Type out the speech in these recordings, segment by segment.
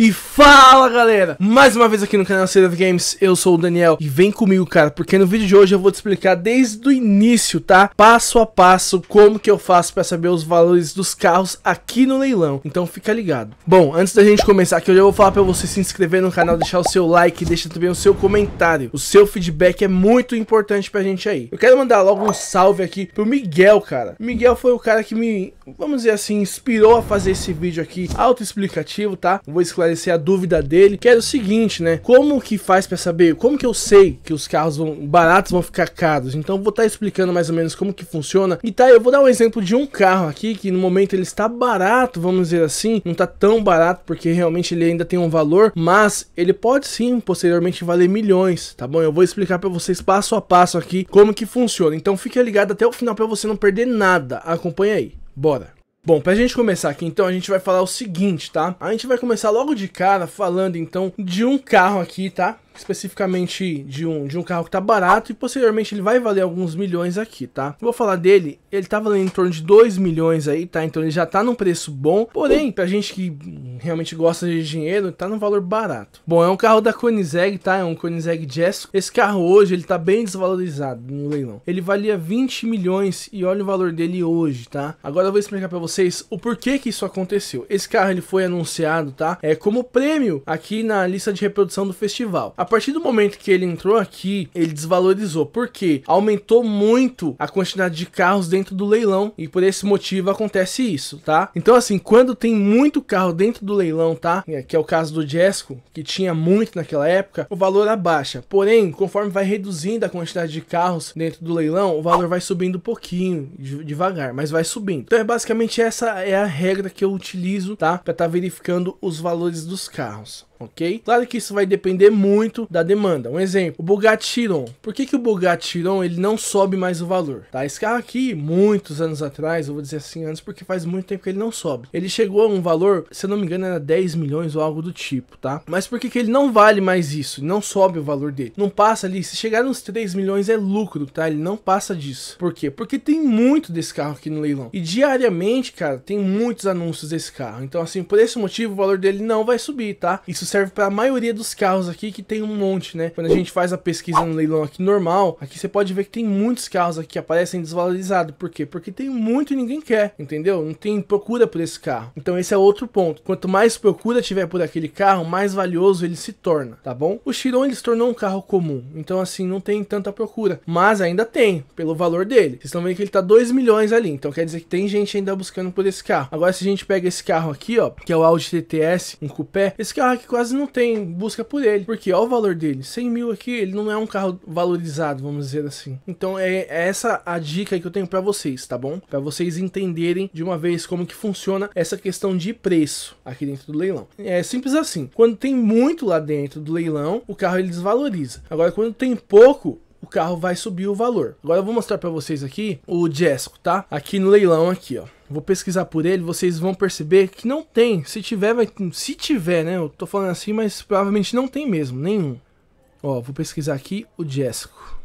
E fala galera, mais uma vez aqui no canal Seed Games, eu sou o Daniel e vem comigo cara, porque no vídeo de hoje eu vou te explicar desde o início, tá? Passo a passo, como que eu faço pra saber os valores dos carros aqui no leilão, então fica ligado. Bom, antes da gente começar aqui, eu já vou falar pra você se inscrever no canal, deixar o seu like, deixa também o seu comentário, o seu feedback é muito importante pra gente aí. Eu quero mandar logo um salve aqui pro Miguel cara, o Miguel foi o cara que me, vamos dizer assim, inspirou a fazer esse vídeo aqui, autoexplicativo, tá? Vou esclarecer esclarecer a dúvida dele, que era é o seguinte, né? Como que faz para saber? Como que eu sei que os carros vão, baratos vão ficar caros? Então vou estar tá explicando mais ou menos como que funciona. E tá, eu vou dar um exemplo de um carro aqui que no momento ele está barato, vamos dizer assim, não tá tão barato porque realmente ele ainda tem um valor, mas ele pode sim posteriormente valer milhões, tá bom? Eu vou explicar para vocês passo a passo aqui como que funciona. Então fique ligado até o final para você não perder nada. Acompanha aí. Bora. Bom, pra gente começar aqui, então, a gente vai falar o seguinte, tá? A gente vai começar logo de cara falando, então, de um carro aqui, tá? especificamente de um, de um carro que tá barato e posteriormente ele vai valer alguns milhões aqui, tá? Vou falar dele, ele tá valendo em torno de 2 milhões aí, tá? Então ele já tá num preço bom, porém, pra gente que realmente gosta de dinheiro, tá num valor barato. Bom, é um carro da Koenigsegg, tá? É um Koenigsegg Jesso. Esse carro hoje, ele tá bem desvalorizado no leilão. Ele valia 20 milhões e olha o valor dele hoje, tá? Agora eu vou explicar para vocês o porquê que isso aconteceu. Esse carro, ele foi anunciado, tá? É como prêmio aqui na lista de reprodução do festival. A partir do momento que ele entrou aqui, ele desvalorizou, porque aumentou muito a quantidade de carros dentro do leilão e por esse motivo acontece isso, tá? Então assim, quando tem muito carro dentro do leilão, tá? É, que é o caso do Jesco, que tinha muito naquela época, o valor abaixa. Porém, conforme vai reduzindo a quantidade de carros dentro do leilão, o valor vai subindo um pouquinho, devagar, mas vai subindo. Então é basicamente essa é a regra que eu utilizo, tá? Para estar tá verificando os valores dos carros ok? Claro que isso vai depender muito da demanda. Um exemplo, o Bugatti Chiron. Por que, que o Bugatti Chiron ele não sobe mais o valor? Tá? Esse carro aqui, muitos anos atrás, eu vou dizer assim, antes porque faz muito tempo que ele não sobe. Ele chegou a um valor, se eu não me engano, era 10 milhões ou algo do tipo, tá? Mas por que, que ele não vale mais isso? Não sobe o valor dele. Não passa ali, se chegar nos 3 milhões é lucro, tá? Ele não passa disso. Por quê? Porque tem muito desse carro aqui no leilão. E diariamente, cara, tem muitos anúncios desse carro. Então, assim, por esse motivo, o valor dele não vai subir, tá? Isso serve para a maioria dos carros aqui, que tem um monte, né? Quando a gente faz a pesquisa no leilão aqui normal, aqui você pode ver que tem muitos carros aqui que aparecem desvalorizados. Por quê? Porque tem muito e ninguém quer, entendeu? Não tem procura por esse carro. Então esse é outro ponto. Quanto mais procura tiver por aquele carro, mais valioso ele se torna, tá bom? O Chiron ele se tornou um carro comum, então assim, não tem tanta procura. Mas ainda tem, pelo valor dele. Vocês estão vendo que ele tá 2 milhões ali, então quer dizer que tem gente ainda buscando por esse carro. Agora se a gente pega esse carro aqui, ó, que é o Audi TTS, um cupé, esse carro aqui quase não tem busca por ele. Porque olha o valor dele. 100 mil aqui, ele não é um carro valorizado, vamos dizer assim. Então é, é essa a dica que eu tenho para vocês, tá bom? Para vocês entenderem de uma vez como que funciona essa questão de preço aqui dentro do leilão. É simples assim. Quando tem muito lá dentro do leilão, o carro ele desvaloriza. Agora, quando tem pouco, o carro vai subir o valor. Agora eu vou mostrar para vocês aqui o Jesco, tá? Aqui no leilão aqui, ó. Vou pesquisar por ele, vocês vão perceber que não tem. Se tiver, vai. Se tiver, né? Eu tô falando assim, mas provavelmente não tem mesmo, nenhum. Ó, vou pesquisar aqui o Jesco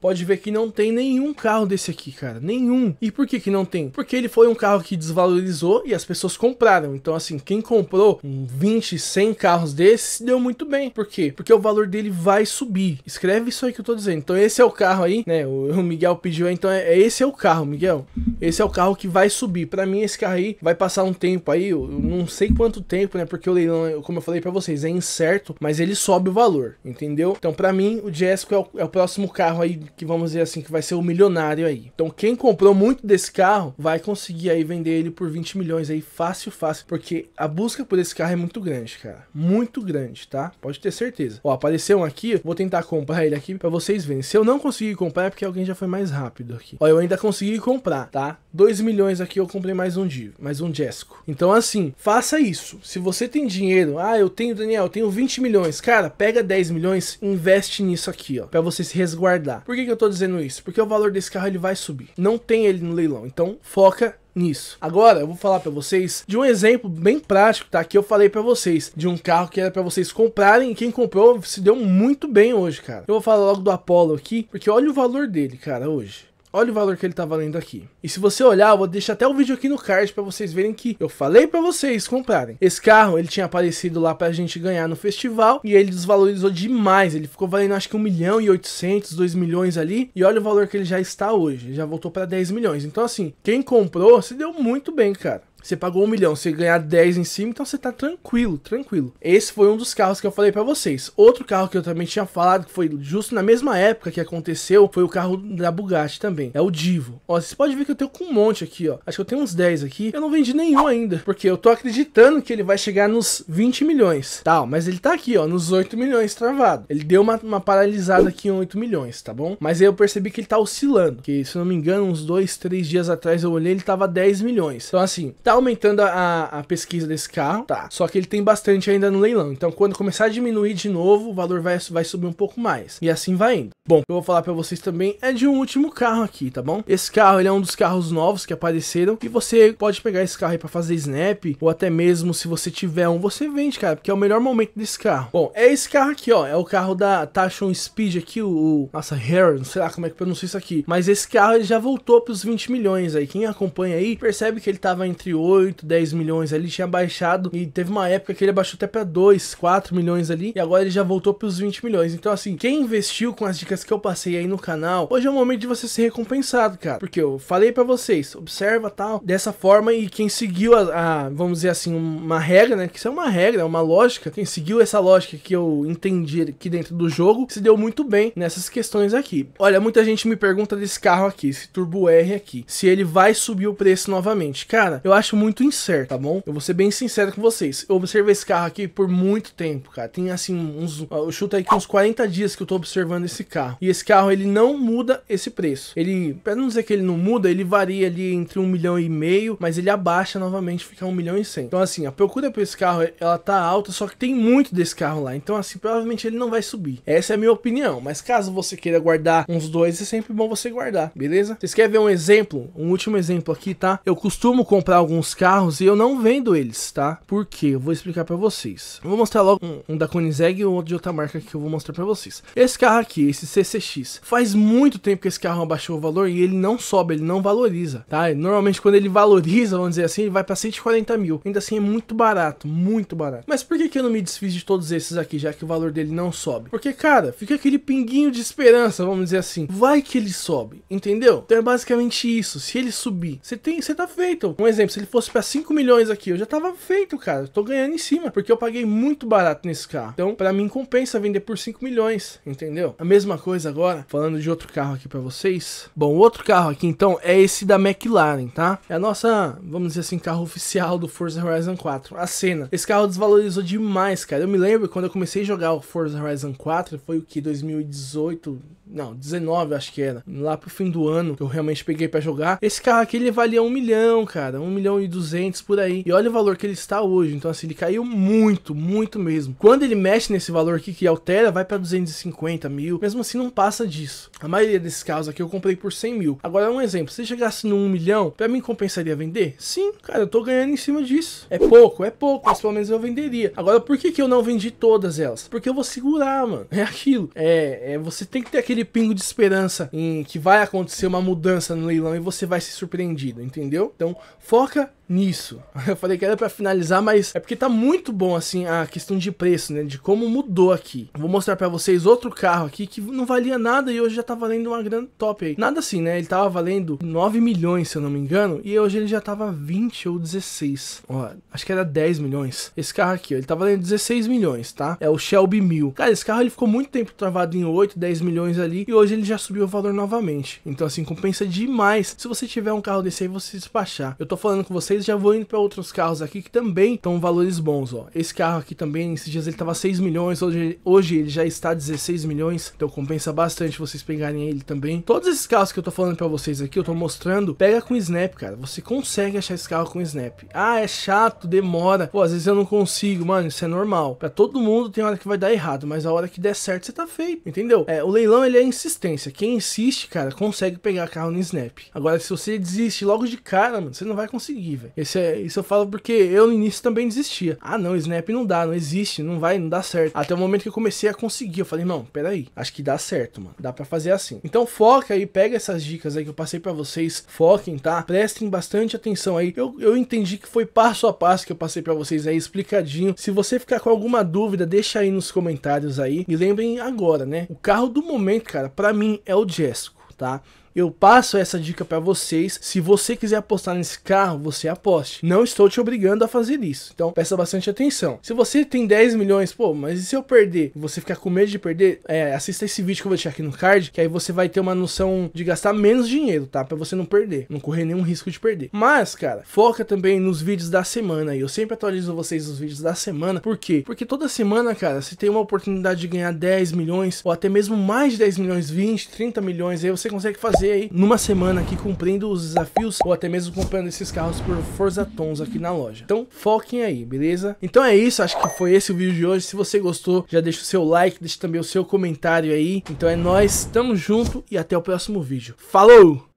pode ver que não tem nenhum carro desse aqui, cara. Nenhum. E por que que não tem? Porque ele foi um carro que desvalorizou e as pessoas compraram. Então, assim, quem comprou 20, 100 carros desses, deu muito bem. Por quê? Porque o valor dele vai subir. Escreve isso aí que eu tô dizendo. Então, esse é o carro aí, né? O Miguel pediu, então, é, é, esse é o carro, Miguel. Esse é o carro que vai subir. Para mim, esse carro aí vai passar um tempo aí, eu não sei quanto tempo, né? Porque o leilão, como eu falei para vocês, é incerto, mas ele sobe o valor, entendeu? Então, para mim, o Jesco é é o próximo carro aí que vamos dizer assim, que vai ser o milionário aí. Então quem comprou muito desse carro vai conseguir aí vender ele por 20 milhões aí fácil, fácil, porque a busca por esse carro é muito grande, cara. Muito grande, tá? Pode ter certeza. Ó, apareceu um aqui, vou tentar comprar ele aqui para vocês verem. Se eu não conseguir comprar é porque alguém já foi mais rápido aqui. Ó, eu ainda consegui comprar, tá? 2 milhões aqui eu comprei mais um dia, mais um Jesco. Então assim, faça isso. Se você tem dinheiro, ah, eu tenho, Daniel, eu tenho 20 milhões. Cara, pega 10 milhões, investe nisso aqui, ó, para você se resguardar. Porque que, que eu tô dizendo isso? Porque o valor desse carro ele vai subir. Não tem ele no leilão. Então, foca nisso. Agora eu vou falar para vocês de um exemplo bem prático, tá? Que eu falei para vocês de um carro que era para vocês comprarem e quem comprou se deu muito bem hoje, cara. Eu vou falar logo do Apollo aqui, porque olha o valor dele, cara, hoje. Olha o valor que ele tá valendo aqui. E se você olhar, eu vou deixar até o vídeo aqui no card para vocês verem que eu falei para vocês comprarem. Esse carro, ele tinha aparecido lá pra gente ganhar no festival e ele desvalorizou demais. Ele ficou valendo acho que 1 milhão e 800, 2 milhões ali. E olha o valor que ele já está hoje. Ele já voltou para 10 milhões. Então assim, quem comprou se deu muito bem, cara. Você pagou um milhão, você ganhar 10 em cima, então você tá tranquilo, tranquilo. Esse foi um dos carros que eu falei para vocês. Outro carro que eu também tinha falado, que foi justo na mesma época que aconteceu, foi o carro da Bugatti também. É o Divo. Ó, vocês podem ver que eu tenho com um monte aqui, ó. Acho que eu tenho uns 10 aqui. Eu não vendi nenhum ainda, porque eu tô acreditando que ele vai chegar nos 20 milhões, tal. Tá, mas ele tá aqui, ó, nos 8 milhões travado. Ele deu uma, uma paralisada aqui em 8 milhões, tá bom? Mas aí eu percebi que ele tá oscilando. Que, se eu não me engano, uns 2, 3 dias atrás eu olhei, ele tava 10 milhões. Então, assim, Tá aumentando a, a pesquisa desse carro, tá. Só que ele tem bastante ainda no leilão. Então, quando começar a diminuir de novo, o valor vai, vai subir um pouco mais. E assim vai indo. Bom, eu vou falar para vocês também é de um último carro aqui, tá bom? Esse carro, ele é um dos carros novos que apareceram e você pode pegar esse carro aí para fazer snap ou até mesmo se você tiver um, você vende, cara, porque é o melhor momento desse carro. Bom, é esse carro aqui, ó, é o carro da Tachyon Speed aqui, o, o nossa Hair, não sei lá como é que pronuncia isso aqui, mas esse carro ele já voltou para os 20 milhões aí. Quem acompanha aí percebe que ele tava entre 8, 10 milhões ali, tinha baixado e teve uma época que ele abaixou até para 2, 4 milhões ali e agora ele já voltou para os 20 milhões. Então assim, quem investiu com as dicas que eu passei aí no canal, hoje é o momento de você ser recompensado, cara. Porque eu falei para vocês, observa tal, dessa forma e quem seguiu a, a, vamos dizer assim, uma regra, né? Que isso é uma regra, é uma lógica. Quem seguiu essa lógica que eu entendi aqui dentro do jogo, se deu muito bem nessas questões aqui. Olha, muita gente me pergunta desse carro aqui, esse Turbo R aqui, se ele vai subir o preço novamente. Cara, eu acho acho muito incerto, tá bom? Eu vou ser bem sincero com vocês. Eu observei esse carro aqui por muito tempo, cara. Tem assim uns. Eu chuto aí que uns 40 dias que eu tô observando esse carro. E esse carro ele não muda esse preço. Ele, pra não dizer que ele não muda, ele varia ali entre um milhão e meio, mas ele abaixa novamente, fica um milhão e cem. Então, assim, a procura por esse carro ela tá alta, só que tem muito desse carro lá. Então, assim, provavelmente ele não vai subir. Essa é a minha opinião. Mas caso você queira guardar uns dois, é sempre bom você guardar, beleza? Vocês querem ver um exemplo? Um último exemplo aqui, tá? Eu costumo comprar alguns alguns carros e eu não vendo eles, tá? Por quê? Eu vou explicar para vocês. Eu vou mostrar logo um, um da Koenigsegg e um outro de outra marca que eu vou mostrar para vocês. Esse carro aqui, esse CCX, faz muito tempo que esse carro abaixou o valor e ele não sobe, ele não valoriza, tá? Normalmente quando ele valoriza, vamos dizer assim, ele vai para 140 mil. Ainda assim é muito barato, muito barato. Mas por que, que eu não me desfiz de todos esses aqui, já que o valor dele não sobe? Porque, cara, fica aquele pinguinho de esperança, vamos dizer assim. Vai que ele sobe, entendeu? Então é basicamente isso. Se ele subir, você tem, você tá feito. Um exemplo, se ele fosse para 5 milhões aqui, eu já tava feito, cara. tô ganhando em cima, porque eu paguei muito barato nesse carro. Então, para mim compensa vender por 5 milhões, entendeu? A mesma coisa agora, falando de outro carro aqui para vocês. Bom, outro carro aqui então é esse da McLaren, tá? É a nossa, vamos dizer assim, carro oficial do Forza Horizon 4, a cena. Esse carro desvalorizou demais, cara. Eu me lembro quando eu comecei a jogar o Forza Horizon 4, foi o que 2018 não, 19 acho que era, lá pro fim do ano, que eu realmente peguei para jogar. Esse carro aqui ele valia 1 milhão, cara, 1 milhão e 200 por aí. E olha o valor que ele está hoje, então assim, ele caiu muito, muito mesmo. Quando ele mexe nesse valor aqui que altera, vai para 250 mil, mesmo assim não passa disso. A maioria desses carros aqui eu comprei por 100 mil. Agora um exemplo, se chegasse no 1 milhão, para mim compensaria vender? Sim, cara, eu tô ganhando em cima disso. É pouco, é pouco, mas pelo menos eu venderia. Agora, por que que eu não vendi todas elas? Porque eu vou segurar, mano, é aquilo. É, é você tem que ter aquele aquele pingo de esperança em que vai acontecer uma mudança no leilão e você vai ser surpreendido, entendeu? Então, foca nisso. Eu falei que era para finalizar, mas é porque tá muito bom assim a questão de preço, né, de como mudou aqui. Vou mostrar para vocês outro carro aqui que não valia nada e hoje já tá valendo uma grande top aí. Nada assim, né? Ele tava valendo 9 milhões, se eu não me engano, e hoje ele já tava 20 ou 16. Ó, acho que era 10 milhões. Esse carro aqui, ó, ele tava tá valendo 16 milhões, tá? É o Shelby 1000. Cara, esse carro ele ficou muito tempo travado em 8, 10 milhões ali e hoje ele já subiu o valor novamente. Então assim, compensa demais. Se você tiver um carro desse aí, você despachar. Eu tô falando com vocês já vou indo para outros carros aqui que também estão valores bons, ó. Esse carro aqui também, esses dias ele tava 6 milhões, hoje, hoje ele já está 16 milhões, então compensa bastante vocês pegarem ele também. Todos esses carros que eu tô falando para vocês aqui, eu tô mostrando, pega com Snap, cara. Você consegue achar esse carro com Snap. Ah, é chato, demora. Pô, às vezes eu não consigo, mano, isso é normal. Para todo mundo tem hora que vai dar errado, mas a hora que der certo você tá feito, entendeu? É, o leilão ele é insistência. Quem insiste, cara, consegue pegar carro no Snap. Agora se você desiste logo de cara, mano, você não vai conseguir, velho velho. É, isso eu falo porque eu no início também desistia. Ah, não, Snap não dá, não existe, não vai, não dá certo. Até o momento que eu comecei a conseguir, eu falei, não, peraí, acho que dá certo, mano. Dá para fazer assim. Então foca aí, pega essas dicas aí que eu passei para vocês, foquem, tá? Prestem bastante atenção aí. Eu, eu entendi que foi passo a passo que eu passei para vocês aí, explicadinho. Se você ficar com alguma dúvida, deixa aí nos comentários aí. E lembrem agora, né? O carro do momento, cara, para mim é o Jesco, tá? Eu passo essa dica para vocês. Se você quiser apostar nesse carro, você aposte. Não estou te obrigando a fazer isso. Então presta bastante atenção. Se você tem 10 milhões, pô, mas e se eu perder? Você ficar com medo de perder? É, assista esse vídeo que eu vou deixar aqui no card, que aí você vai ter uma noção de gastar menos dinheiro, tá? Para você não perder, não correr nenhum risco de perder. Mas, cara, foca também nos vídeos da semana aí. Eu sempre atualizo vocês os vídeos da semana. Por quê? Porque toda semana, cara, você tem uma oportunidade de ganhar 10 milhões ou até mesmo mais de 10 milhões, 20, 30 milhões, aí você consegue fazer passei aí numa semana aqui cumprindo os desafios ou até mesmo comprando esses carros por Forza Tons aqui na loja. Então foquem aí, beleza? Então é isso, acho que foi esse o vídeo de hoje. Se você gostou, já deixa o seu like, deixa também o seu comentário aí. Então é nóis, tamo junto e até o próximo vídeo. Falou!